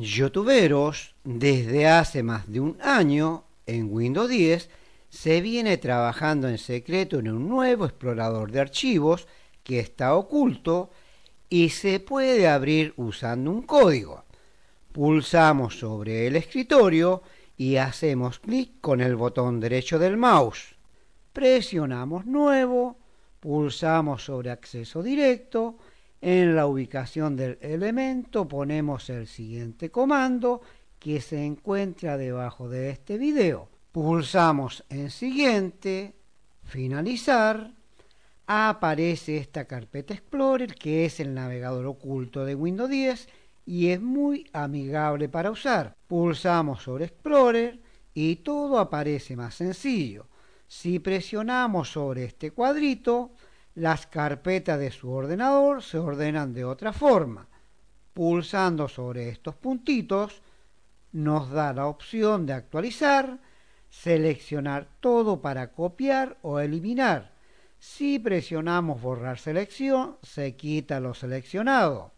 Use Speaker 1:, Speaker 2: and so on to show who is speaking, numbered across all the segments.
Speaker 1: Youtuberos desde hace más de un año, en Windows 10, se viene trabajando en secreto en un nuevo explorador de archivos que está oculto y se puede abrir usando un código. Pulsamos sobre el escritorio y hacemos clic con el botón derecho del mouse. Presionamos Nuevo, pulsamos sobre Acceso Directo en la ubicación del elemento ponemos el siguiente comando que se encuentra debajo de este video. Pulsamos en siguiente, finalizar, aparece esta carpeta Explorer que es el navegador oculto de Windows 10 y es muy amigable para usar. Pulsamos sobre Explorer y todo aparece más sencillo. Si presionamos sobre este cuadrito, las carpetas de su ordenador se ordenan de otra forma. Pulsando sobre estos puntitos nos da la opción de actualizar, seleccionar todo para copiar o eliminar. Si presionamos borrar selección, se quita lo seleccionado.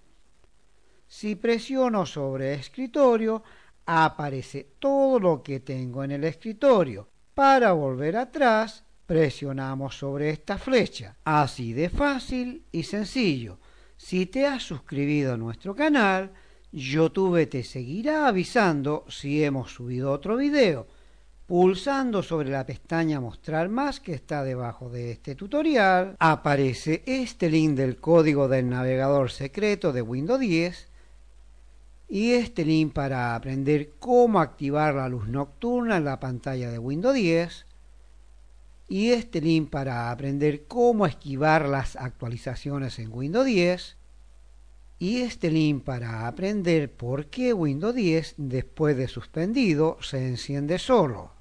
Speaker 1: Si presiono sobre escritorio, aparece todo lo que tengo en el escritorio. Para volver atrás, presionamos sobre esta flecha. Así de fácil y sencillo. Si te has suscribido a nuestro canal, YouTube te seguirá avisando si hemos subido otro video, pulsando sobre la pestaña Mostrar más que está debajo de este tutorial, aparece este link del código del navegador secreto de Windows 10 y este link para aprender cómo activar la luz nocturna en la pantalla de Windows 10 y este link para aprender cómo esquivar las actualizaciones en Windows 10 y este link para aprender por qué Windows 10 después de suspendido se enciende solo.